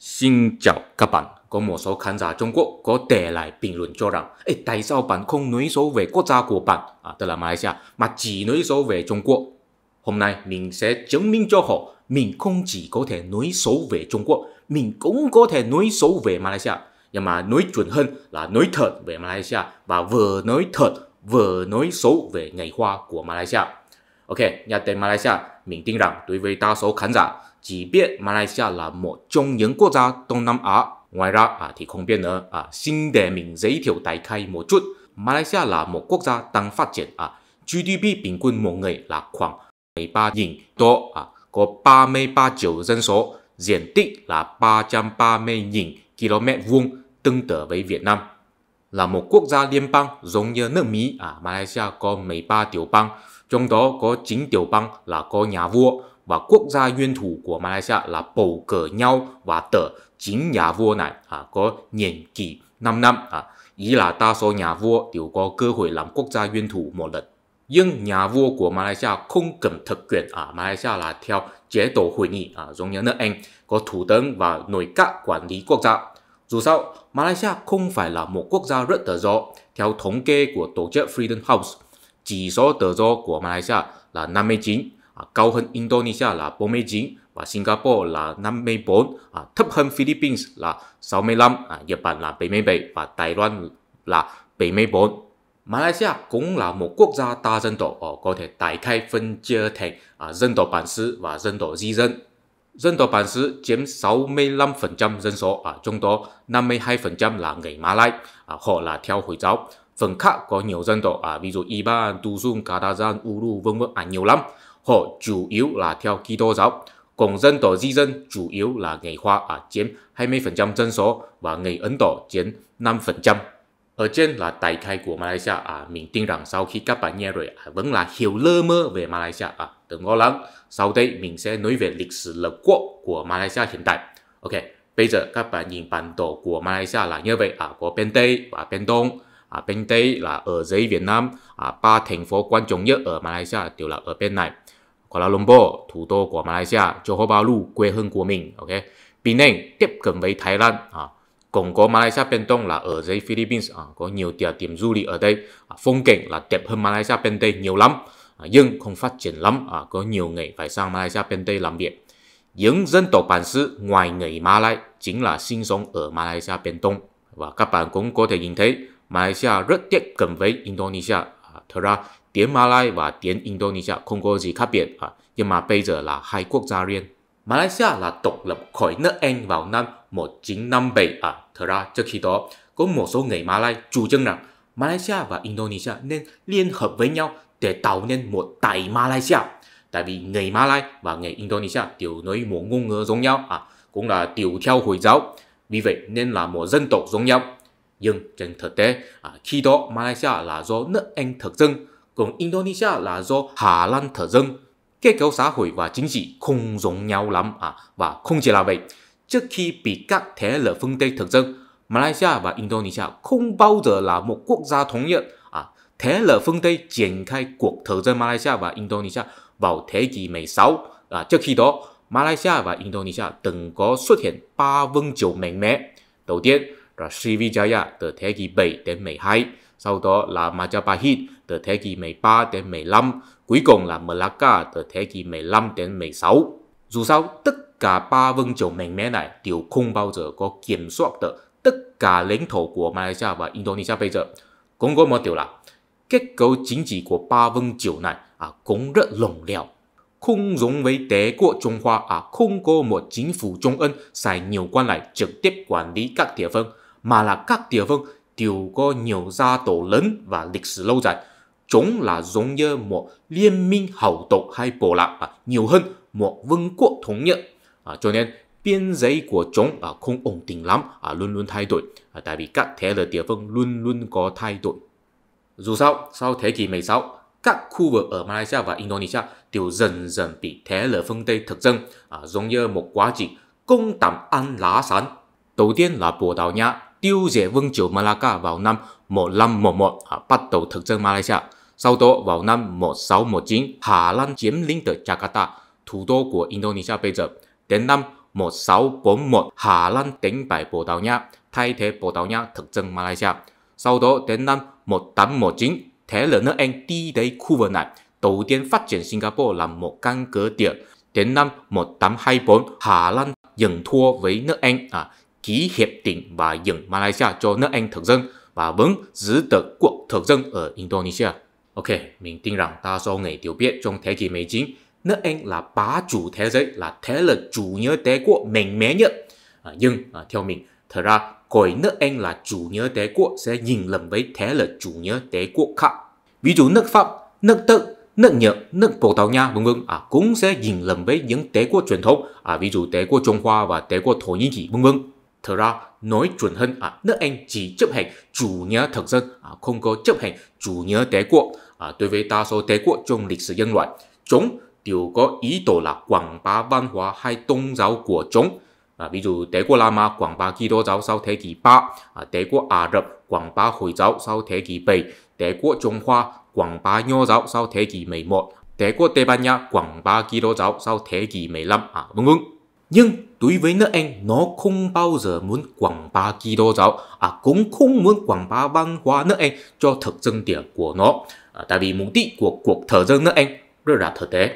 Xin chào các bạn, có một số khán giả Trung Quốc có để lại bình luận cho rằng Ê, tại sao bạn không nói số về quốc gia của bạn, à, tức là Malaysia, mà chỉ nói số về Trung Quốc? Hôm nay mình sẽ chứng minh cho họ mình không chỉ có thể nói số về Trung Quốc, mình cũng có thể nói số về Malaysia. Nhưng mà nói chuẩn hơn là nói thật về Malaysia và vừa nói thật vừa nói số về ngày hoa của Malaysia. Ok, nhà tên Malaysia mình tin rằng đối với đa số khán giả, chỉ biết Malaysia là một trong những quốc gia Đông Nam Á. Ngoài ra à, thì không biết nữa, à, xin để mình giới thiệu đại khai một chút. Malaysia là một quốc gia đang phát triển. À, GDP bình quân một người là khoảng 13 nghìn đô, có 33 triệu dân số, diện tích là 330.000 km vuông, tương tự với Việt Nam. Là một quốc gia liên bang giống như nước Mỹ, Malaysia có 13 tiểu bang, trong đó có chính tiểu bang là có nhà vua và quốc gia nguyên thủ của Malaysia là bầu cử nhau và tờ chính nhà vua này à, có nhiệm kỳ 5 năm. À, ý là đa số nhà vua đều có cơ hội làm quốc gia nguyên thủ một lần. Nhưng nhà vua của Malaysia không cầm thực quyền ở à, Malaysia là theo chế độ hội nghị à, giống như nước Anh có thủ tướng và nội các quản lý quốc gia. Dù sao, Malaysia không phải là một quốc gia rất tự do. Theo thống kê của tổ chức Freedom House, chỉ số tự do của Malaysia là 59, à, cao hơn Indonesia là 49 và Singapore là 54, à, thấp hơn Philippines là 65, à, Nhật Bản là 77 và Đài Loan là 74. Malaysia cũng là một quốc gia đa dân tộc ờ, có thể tải khai phân chia thành à, dân tộc bản xứ và dân tộc di dân. Dân tộc bản xứ chiếm 65% dân số ở à, trong đó 52% là người Malay, à, họ là theo Hồi giáo Phần khác có nhiều dân tộc à ví dụ Iban, Tuzun, Kadazan, Ulu vân vân à nhiều lắm. Họ chủ yếu là theo Kitô giáo. Còn dân tộc di dân chủ yếu là người Hoa à chiếm 20% dân số và người Ấn Độ chiếm 5%. Ở trên là đại khái của Malaysia à, mình tin rằng sau khi các bạn nghe rồi à, vẫn là hiểu lơ mơ về Malaysia à, đừng lo lắng. Sau đây mình sẽ nói về lịch sử lập quốc của Malaysia hiện tại. Ok, bây giờ các bạn nhìn bản đồ của Malaysia là như vậy à, có bên Tây và bên Đông à, bên Tây là ở dưới Việt Nam à, ba thành phố quan trọng nhất ở Malaysia đều là ở bên này Kuala Lumpur thủ đô của Malaysia Johor Bahru quê hương của mình ok Penang tiếp cận với Thái Lan à, còn có Malaysia bên Đông là ở dưới Philippines à, có nhiều địa điểm du lịch ở đây à, phong cảnh là đẹp hơn Malaysia bên Tây nhiều lắm à, nhưng không phát triển lắm à, có nhiều người phải sang Malaysia bên Tây làm việc những dân tộc bản xứ ngoài người Malay chính là sinh sống ở Malaysia bên Đông và các bạn cũng có thể nhìn thấy Malaysia rất với Indonesia. À, thật ra tiếng Malay và tiếng Indonesia không có gì khác biệt à, nhưng mà bây giờ là hai quốc gia riêng. Malaysia là độc lập khỏi nước Anh vào năm 1957 à, thật ra trước khi đó có một số người Malay chủ trương rằng Malaysia và Indonesia nên liên hợp với nhau để tạo nên một đại Malaysia. Tại vì người Malay và người Indonesia đều nói một ngôn ngữ giống nhau, à, cũng là đều theo Hồi giáo. Vì vậy nên là một dân tộc giống nhau. Nhưng trên thực tế, à, khi đó Malaysia là do nước Anh thực dân, còn Indonesia là do Hà Lan thực dân. Kết cấu xã hội và chính trị không giống nhau lắm à, và không chỉ là vậy. Trước khi bị các thế lực phương Tây thực dân, Malaysia và Indonesia không bao giờ là một quốc gia thống nhất. À, thế lực phương Tây triển khai cuộc thực dân Malaysia và Indonesia vào thế kỷ 16. À, trước khi đó, Malaysia và Indonesia từng có xuất hiện ba vương triều mạnh mẽ. Đầu tiên là Srivijaya từ thế kỷ 7 đến 12, sau đó là Majapahit từ thế kỷ 13 đến 15, cuối cùng là Malacca từ thế kỷ 15 đến 16. Dù sao, tất cả ba vương triều mạnh mẽ này đều không bao giờ có kiểm soát được tất cả lãnh thổ của Malaysia và Indonesia bây giờ. Cũng có một điều là kết cấu chính trị của ba vương triều này à, cũng rất lỏng lẻo không giống với đế quốc Trung Hoa à không có một chính phủ trung ương xài nhiều quan lại trực tiếp quản lý các địa phương mà là các địa phương đều có nhiều gia tộc lớn và lịch sử lâu dài. Chúng là giống như một liên minh hậu tộc hay bộ lạc à, nhiều hơn một vương quốc thống nhất. À, cho nên biên giới của chúng à, không ổn định lắm, à, luôn luôn thay đổi. À, tại vì các thế lực địa phương luôn luôn có thay đổi. Dù sao, sau thế kỷ 16, các khu vực ở Malaysia và Indonesia đều dần dần bị thế lực phương Tây thực dân, à, giống như một quá trình công tạm ăn lá sắn. Đầu tiên là Bồ Đào Nha, tiêu diệt vương triều Malacca vào năm 1511 à, bắt đầu thực dân Malaysia. Sau đó vào năm 1619, Hà Lan chiếm lĩnh được Jakarta, thủ đô của Indonesia bây giờ. Đến năm 1641, Hà Lan đánh bại Bồ Đào Nha, thay thế Bồ Đào Nha thực dân Malaysia. Sau đó đến năm 1819, thế là nước Anh đi đến khu vực này, đầu tiên phát triển Singapore là một căn cứ địa. Đến năm 1824, Hà Lan dần thua với nước Anh à, ký hiệp định và dựng Malaysia cho nước Anh thực dân và vẫn giữ được cuộc thực dân ở Indonesia. Ok, mình tin rằng ta số người đều biết trong thế kỷ 19, nước Anh là bá chủ thế giới, là thế lực chủ nghĩa đế quốc mạnh mẽ nhất. À, nhưng à, theo mình, thật ra gọi nước Anh là chủ nghĩa đế quốc sẽ nhìn lầm với thế lực chủ nghĩa đế quốc khác. Ví dụ nước Pháp, nước Đức, nước Nhật, nước Bồ Đào Nha vân vân à, cũng sẽ nhìn lầm với những đế quốc truyền thống, à, ví dụ đế quốc Trung Hoa và đế quốc Thổ Nhĩ Kỳ vân vân. Thật ra nói chuẩn hơn à, nước Anh chỉ chấp hành chủ nghĩa thực dân, à, không có chấp hành chủ nghĩa đế quốc. À, đối với đa số đế quốc trong lịch sử nhân loại, chúng đều có ý đồ là quảng bá văn hóa hay tôn giáo của chúng. À, ví dụ đế quốc La Mã quảng bá Kitô giáo sau thế kỷ ba, à, đế quốc Ả Rập quảng bá Hồi giáo sau thế kỷ bảy, đế quốc Trung Hoa quảng bá Nho giáo sau thế kỷ mười một, đế quốc Tây Ban Nha quảng bá Kitô giáo sau thế kỷ mười lăm à, vân vân. Nhưng đối với nước Anh, nó không bao giờ muốn quảng bá Kitô giáo, à cũng không muốn quảng bá văn hóa nước Anh cho thực dân địa của nó, à, tại vì mục đích của cuộc thờ dân nước Anh rất là thực tế.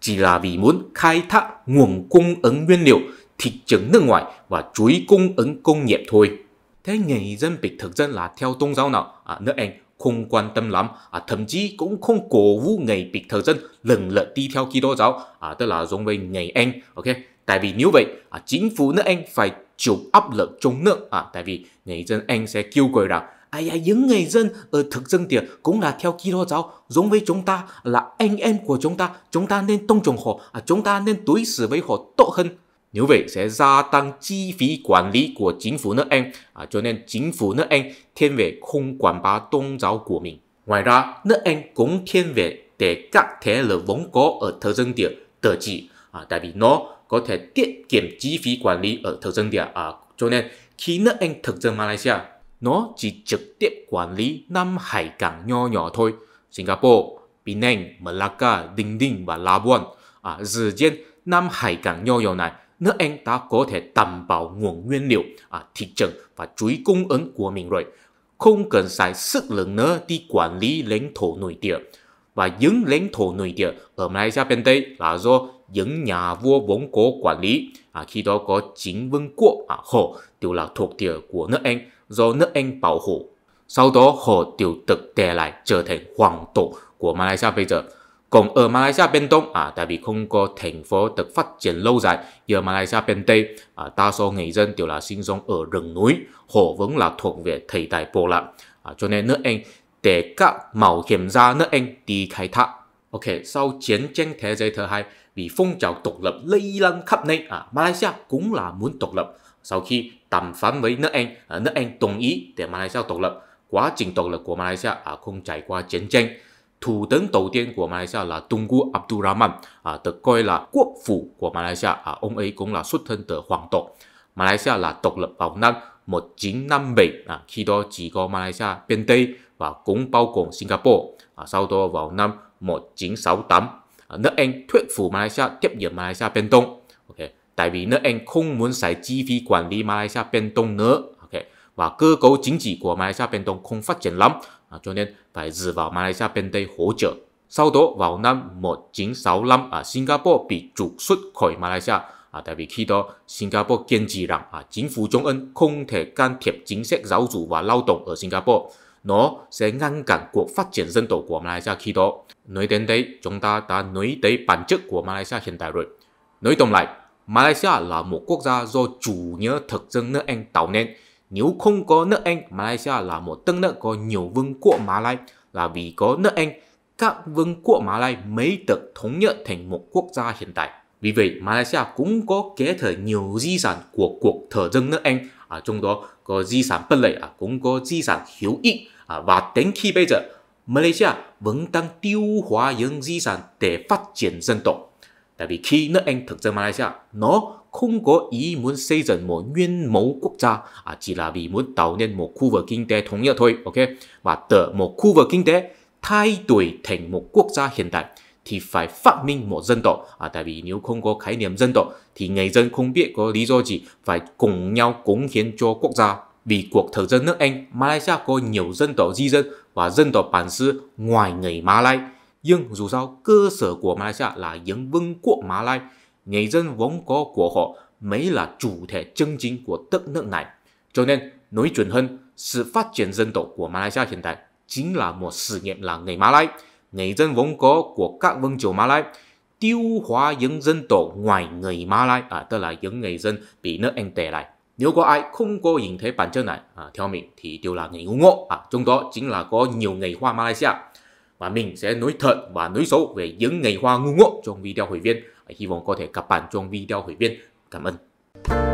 Chỉ là vì muốn khai thác nguồn cung ứng nguyên liệu, thị trường nước ngoài và chuỗi cung ứng công nghiệp thôi. Thế người dân bị thực dân là theo tôn giáo nào? À, nước Anh không quan tâm lắm, à, thậm chí cũng không cổ vũ người bị thực dân lần lượt đi theo Kitô giáo, à, tức là giống với người Anh, ok? tại vì nếu vậy à, chính phủ nước Anh phải chịu áp lực chống nước à, tại vì người dân Anh sẽ kêu gọi rằng ai ai những người dân ở thực dân tiền cũng là theo Kitô giáo giống với chúng ta là anh em của chúng ta chúng ta nên tôn trọng họ à, chúng ta nên đối xử với họ tốt hơn nếu vậy sẽ gia tăng chi phí quản lý của chính phủ nước Anh à, cho nên chính phủ nước Anh thiên về không quản bá tôn giáo của mình ngoài ra nước Anh cũng thiên về để các thế lực vốn có ở thực dân địa tự trị à, tại vì nó có thể tiết kiệm chi phí quản lý ở thực dân địa Ả. À, cho nên khi nước Anh thực dân Malaysia, nó chỉ trực tiếp quản lý năm hải cảng nho nhỏ thôi. Singapore, Penang, Malacca, Ding Ding và Labuan. À, dự kiến năm hải cảng nho nhỏ này, nước Anh đã có thể đảm bảo nguồn nguyên liệu, à, thị trường và chuỗi cung ứng của mình rồi. Không cần xài sức lực nữa đi quản lý lãnh thổ nội địa. Và những lãnh thổ nội địa ở Malaysia bên đây là do những nhà vua vốn cố quản lý. À, khi đó có chính vương quốc à, họ, đều là thuộc địa của nước Anh do nước Anh bảo hộ. Sau đó họ tiểu thực đề lại trở thành hoàng tộc của Malaysia bây giờ. Còn ở Malaysia bên Đông, à, tại vì không có thành phố được phát triển lâu dài như Malaysia bên Tây, à, đa số người dân đều là sinh sống ở rừng núi, họ vẫn là thuộc về thời đại Bồ Lạc. À, cho nên nước Anh để các mạo hiểm gia nước Anh đi khai thác. Ok, sau chiến tranh thế giới thứ hai, vì phong trào độc lập lây lan khắp nơi à, Malaysia cũng là muốn độc lập sau khi đàm phán với nước Anh à, nước Anh đồng ý để Malaysia độc lập quá trình độc lập của Malaysia à, không trải qua chiến tranh thủ tướng đầu tiên của Malaysia là Tunku Abdul Rahman à, được coi là quốc phủ của Malaysia à, ông ấy cũng là xuất thân từ hoàng tộc Malaysia là độc lập vào năm 1957 à, khi đó chỉ có Malaysia bên Tây và cũng bao gồm Singapore à, sau đó vào năm 1968 À, nước Anh thuyết phục Malaysia tiếp nhận Malaysia bên Đông. Ok. Tại vì nước Anh không muốn xài chi phí quản lý Malaysia bên Đông nữa. Ok. Và cơ cấu chính trị của Malaysia bên Đông không phát triển lắm, à, cho nên phải dựa vào Malaysia bên Tây hỗ trợ. Sau đó vào năm 1965, à, Singapore bị trục xuất khỏi Malaysia. À, tại vì khi đó Singapore kiên trì rằng à, chính phủ Trung Ân không thể can thiệp chính sách giáo dục và lao động ở Singapore. Nó sẽ ngăn cản cuộc phát triển dân tộc của Malaysia khi đó. Nói đến đây, chúng ta đã nói tới bản chất của Malaysia hiện tại rồi. Nói tổng lại, Malaysia là một quốc gia do chủ nghĩa thực dân nước Anh tạo nên. Nếu không có nước Anh, Malaysia là một đất nước có nhiều vương quốc Mã Lai. Là vì có nước Anh, các vương quốc Mã Lai mới được thống nhất thành một quốc gia hiện tại. Vì vậy, Malaysia cũng có kế thừa nhiều di sản của cuộc thờ dân nước Anh, ở trong đó có di sản bất lợi, à, cũng có di sản hiếu ích. À, và đến khi bây giờ, Malaysia vẫn đang tiêu hóa những di sản để phát triển dân tộc. Tại vì khi nước Anh thực dân Malaysia, nó không có ý muốn xây dựng một nguyên mẫu quốc gia, à, chỉ là vì muốn tạo nên một khu vực kinh tế thống nhất thôi, ok? Và từ một khu vực kinh tế thay đổi thành một quốc gia hiện đại thì phải phát minh một dân tộc à, tại vì nếu không có khái niệm dân tộc thì người dân không biết có lý do gì phải cùng nhau cống hiến cho quốc gia vì cuộc thực dân nước Anh, Malaysia có nhiều dân tộc di dân và dân tộc bản xứ ngoài người Mã Lai. Nhưng dù sao cơ sở của Malaysia là những vương quốc Mã Lai, người dân vốn có của họ mới là chủ thể chân chính của đất nước này. Cho nên, nói chuẩn hơn, sự phát triển dân tộc của Malaysia hiện tại chính là một sự nghiệp là người Mã Lai, người dân vốn có của các vương triều Mã Lai tiêu hóa những dân tộc ngoài người Malay, à, tức là những người dân bị nước Anh tệ lại nếu có ai không có nhìn thấy bản chân này à, theo mình thì đều là người ngu ngốc à, trong đó chính là có nhiều người hoa Malaysia và mình sẽ nói thật và nói xấu về những người hoa ngu ngốc trong video hội viên hy vọng có thể gặp bạn trong video hội viên cảm ơn